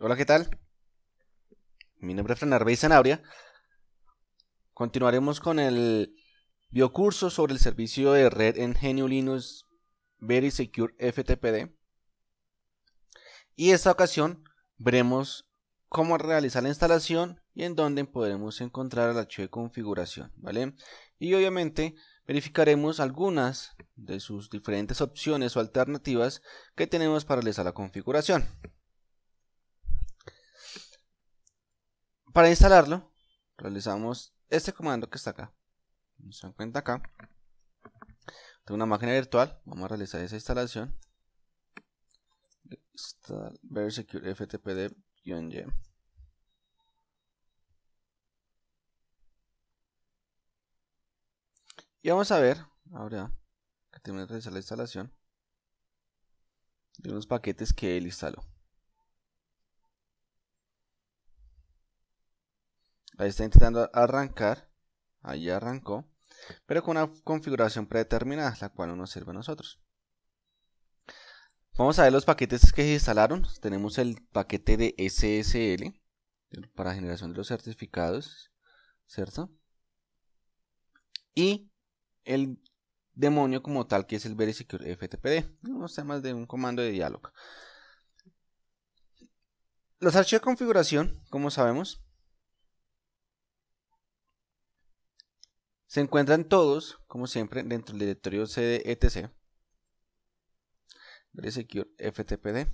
Hola, ¿qué tal? Mi nombre es Fran Zanabria. Continuaremos con el biocurso sobre el servicio de red en Genio Linux Very Secure FTPD. Y esta ocasión veremos cómo realizar la instalación y en dónde podremos encontrar el archivo de configuración, ¿vale? Y obviamente verificaremos algunas de sus diferentes opciones o alternativas que tenemos para realizar la configuración. para instalarlo, realizamos este comando que está acá. Nos dan cuenta acá. De una máquina virtual. Vamos a realizar esa instalación. Install secure y vamos a ver, ahora que tenemos que realizar la instalación de unos paquetes que él instaló. Ahí está intentando arrancar. Ahí arrancó. Pero con una configuración predeterminada, la cual no nos sirve a nosotros. Vamos a ver los paquetes que se instalaron. Tenemos el paquete de SSL para generación de los certificados, ¿cierto? Y el demonio como tal que es el Verisecure FTPD, unos más de un comando de diálogo. Los archivos de configuración, como sabemos, Se encuentran todos, como siempre, dentro del directorio cdetc etc, FTPD.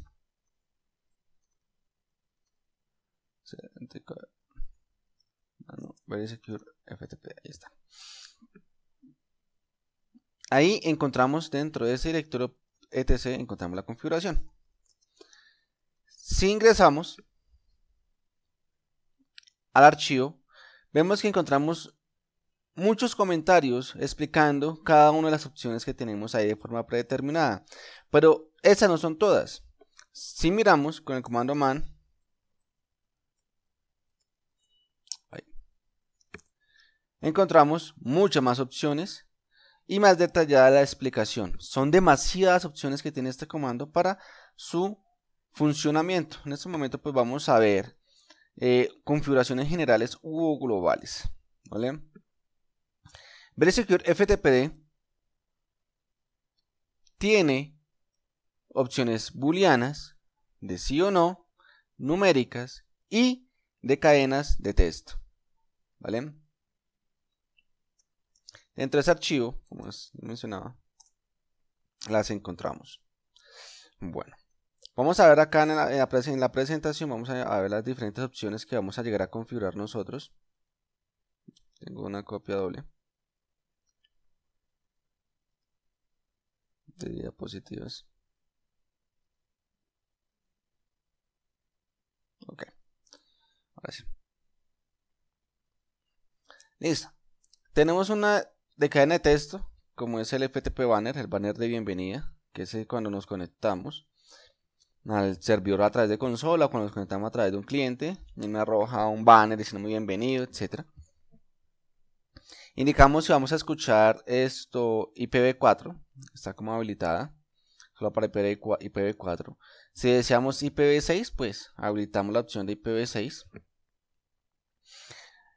Very ahí está. Ahí encontramos dentro de ese directorio etc, encontramos la configuración. Si ingresamos al archivo, vemos que encontramos muchos comentarios explicando cada una de las opciones que tenemos ahí de forma predeterminada. Pero esas no son todas. Si miramos con el comando man, encontramos muchas más opciones y más detallada la explicación. Son demasiadas opciones que tiene este comando para su funcionamiento. En este momento pues vamos a ver eh, configuraciones generales u globales. ¿vale? BLSecure FTPD tiene opciones booleanas de sí o no, numéricas y de cadenas de texto. ¿Vale? Dentro de ese archivo, como les mencionaba, las encontramos. Bueno, vamos a ver acá en la, presentación, vamos a ver las diferentes opciones que vamos a llegar a configurar nosotros. Tengo una copia doble. de diapositivas. Ok. Ahora sí. Listo. Tenemos una de cadena de texto, como es el FTP banner, el banner de bienvenida, que es eh, cuando nos conectamos al servidor a través de consola, cuando nos conectamos a través de un cliente, y me arroja un banner diciendo muy bienvenido, etcétera. Indicamos si vamos a escuchar esto IPv4, está como habilitada, solo para IPv4. Si deseamos IPv6, pues habilitamos la opción de IPv6.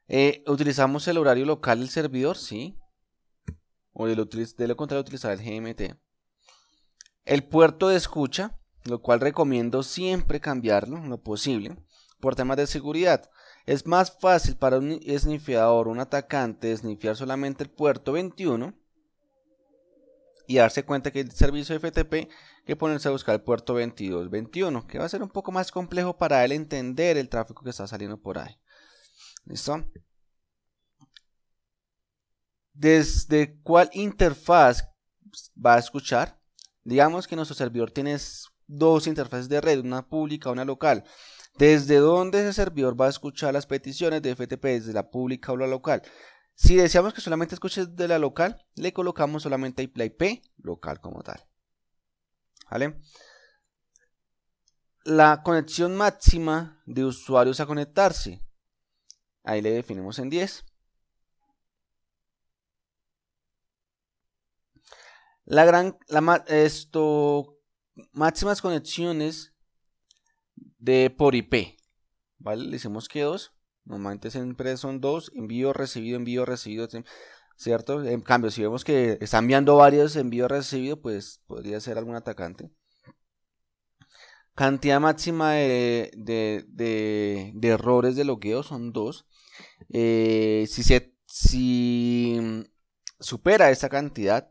Eh, ¿Utilizamos el horario local del servidor? Sí. O de lo, de lo contrario, utilizar el GMT. El puerto de escucha, lo cual recomiendo siempre cambiarlo, lo posible, por temas de seguridad. Es más fácil para un snifiador, un atacante, snifiar solamente el puerto 21 y darse cuenta que el servicio FTP que ponerse a buscar el puerto 22, 21, que va a ser un poco más complejo para él entender el tráfico que está saliendo por ahí. ¿Listo? ¿Desde cuál interfaz va a escuchar? Digamos que nuestro servidor tiene dos interfaces de red, una pública, una local desde dónde ese servidor va a escuchar las peticiones de FTP, desde la pública o la local. Si deseamos que solamente escuche de la local, le colocamos solamente IP local como tal. ¿Vale? La conexión máxima de usuarios a conectarse. Ahí le definimos en 10. La gran, la, esto, máximas conexiones de por IP. ¿Vale? Le decimos que dos. Normalmente siempre son dos. Envío, recibido, envío, recibido. ¿Cierto? En cambio, si vemos que está enviando varios envíos recibido, pues podría ser algún atacante. Cantidad máxima de, de, de, errores de logueo son dos. Eh, si, se, supera esa cantidad,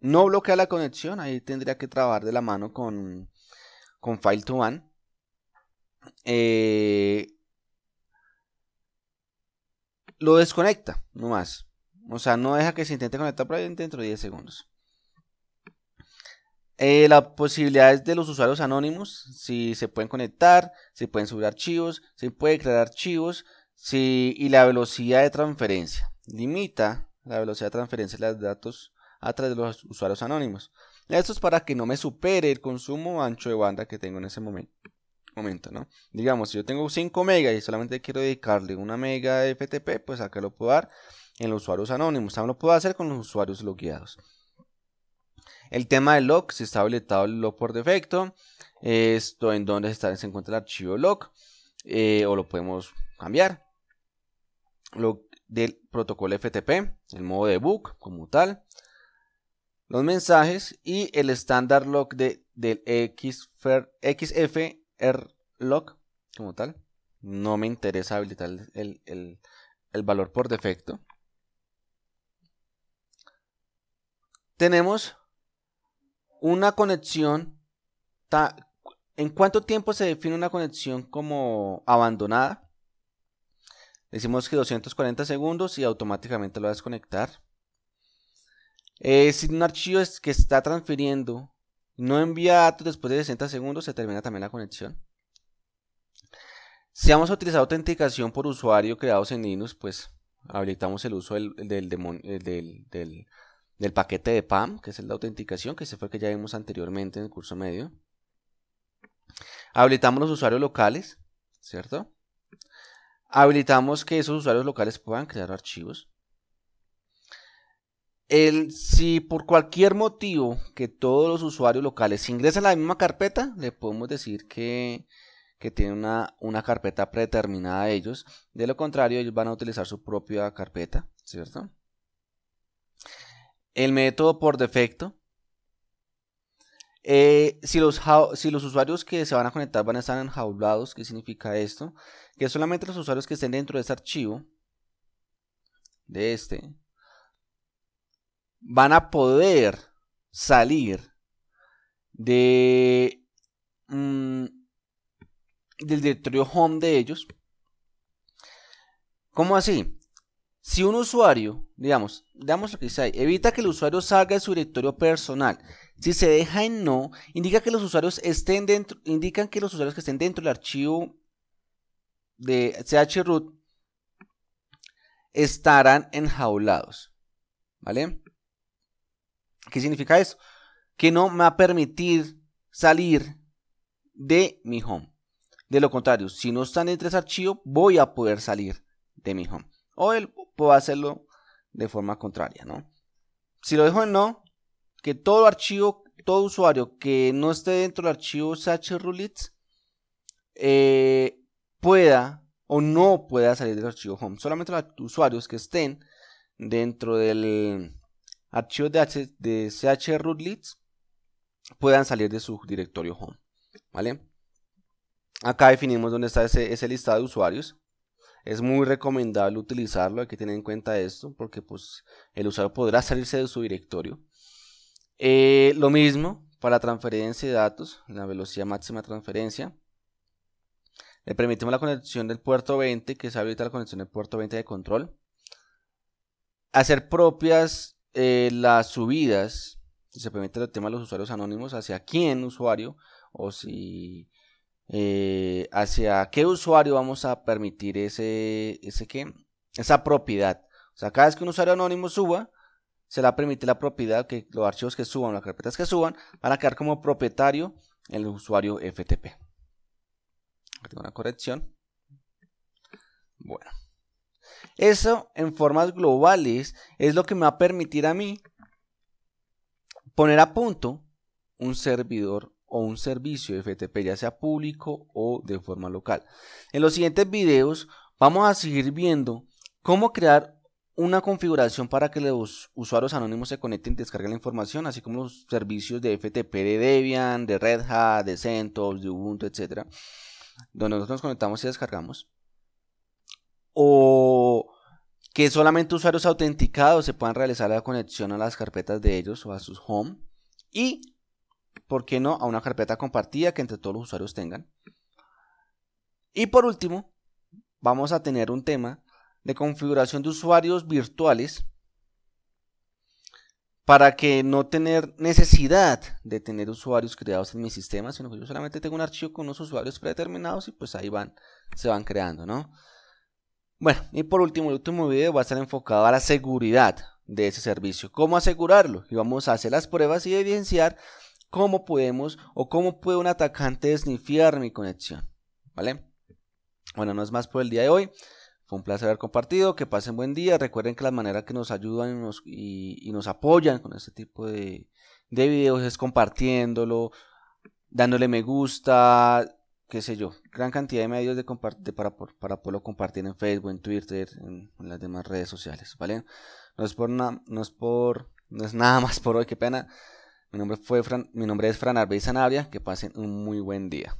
no bloquea la conexión. Ahí tendría que trabajar de la mano con, con File to One. Eh, lo desconecta, más, O sea, no deja que se intente conectar ahí dentro de 10 segundos. Eh, la posibilidad es de los usuarios anónimos, si se pueden conectar, si pueden subir archivos, si puede crear archivos, si, y la velocidad de transferencia. Limita la velocidad de transferencia de los datos a través de los usuarios anónimos. Esto es para que no me supere el consumo ancho de banda que tengo en ese momento momento, ¿no? Digamos, si yo tengo 5 megas y solamente quiero dedicarle una mega de FTP, pues acá lo puedo dar en los usuarios anónimos. También lo puedo hacer con los usuarios logueados. El tema del log, si está habilitado el log por defecto, esto en donde se encuentra el archivo log, eh, o lo podemos cambiar. lo del protocolo FTP, el modo de book, como tal, los mensajes y el estándar log del xfer XF Lock como tal. No me interesa habilitar el, valor por defecto. Tenemos una conexión. ¿En cuánto tiempo se define una conexión como abandonada? Decimos que 240 segundos y automáticamente lo va a desconectar. Eh, si un archivo es que está transfiriendo no envía datos después de 60 segundos, se termina también la conexión. Si vamos a utilizar autenticación por usuario creados en Linux, pues habilitamos el uso del, eh, paquete de PAM, que es la autenticación, que se fue el que ya vimos anteriormente en el curso medio. Habilitamos los usuarios locales, ¿cierto? Habilitamos que esos usuarios locales puedan crear archivos. El, si por cualquier motivo que todos los usuarios locales ingresen a la misma carpeta, le podemos decir que, que tiene una, carpeta predeterminada a ellos. De lo contrario, ellos van a utilizar su propia carpeta, ¿cierto? El método por defecto. Eh, si, los, si los usuarios que se van a conectar van a estar enjaulados, ¿qué significa esto? Que solamente los usuarios que estén dentro de este archivo, de este, van a poder salir de mm, del directorio home de ellos. ¿Cómo así? Si un usuario, digamos, damos lo que dice evita que el usuario salga de su directorio personal. Si se deja en no, indica que los usuarios estén dentro, indican que los usuarios que estén dentro del archivo de chroot estarán enjaulados. ¿Vale? ¿Qué significa eso? Que no me va a permitir salir de mi home. De lo contrario, si no están entre ese archivo, voy a poder salir de mi home. O él puede hacerlo de forma contraria, ¿no? Si lo dejo en no, que todo archivo, todo usuario que no esté dentro del archivo shrulits eh, pueda o no pueda salir del archivo home. Solamente los usuarios que estén dentro del archivos de, H, de puedan salir de su directorio home. ¿Vale? Acá definimos dónde está ese, ese listado de usuarios. Es muy recomendable utilizarlo, hay que tener en cuenta esto, porque pues, el usuario podrá salirse de su directorio. Eh, lo mismo para transferencia de datos, la velocidad máxima de transferencia. Le permitimos la conexión del puerto 20, que es habilita la conexión del puerto 20 de control. Hacer propias eh, las subidas, se permite el tema de los usuarios anónimos, hacia quién usuario o si eh, hacia qué usuario vamos a permitir ese, ese esa propiedad. O sea, cada vez que un usuario anónimo suba, se le permite la propiedad que los archivos que suban, las carpetas que suban, van a quedar como propietario el usuario FTP. Tengo una corrección. Bueno. Eso en formas globales es lo que me va a permitir a mí poner a punto un servidor o un servicio de FTP, ya sea público o de forma local. En los siguientes videos vamos a seguir viendo cómo crear una configuración para que los usuarios anónimos se conecten y descarguen la información, así como los servicios de FTP de Debian, de Red Hat, de CentOS, de Ubuntu, etc. Donde nosotros nos conectamos y descargamos o que solamente usuarios autenticados se puedan realizar la conexión a las carpetas de ellos o a sus home y, ¿por qué no?, a una carpeta compartida que entre todos los usuarios tengan. Y por último, vamos a tener un tema de configuración de usuarios virtuales para que no tener necesidad de tener usuarios creados en mi sistema, sino que yo solamente tengo un archivo con unos usuarios predeterminados y pues ahí van, se van creando, ¿no? Bueno, y por último, el último video va a estar enfocado a la seguridad de ese servicio. ¿Cómo asegurarlo? Y vamos a hacer las pruebas y evidenciar cómo podemos o cómo puede un atacante desnifiar mi conexión. ¿Vale? Bueno, no es más por el día de hoy. Fue un placer haber compartido. Que pasen buen día. Recuerden que la manera que nos ayudan y nos, apoyan con este tipo de, de videos es compartiéndolo, dándole me gusta, qué sé yo, gran cantidad de medios de, para, poderlo compartir en Facebook, en Twitter, en, las demás redes sociales, ¿vale? No es por nada, no es por, no es nada más por hoy, qué pena. Mi nombre, fue Fran mi nombre es Fran Arbey Sanabria, que pasen un muy buen día.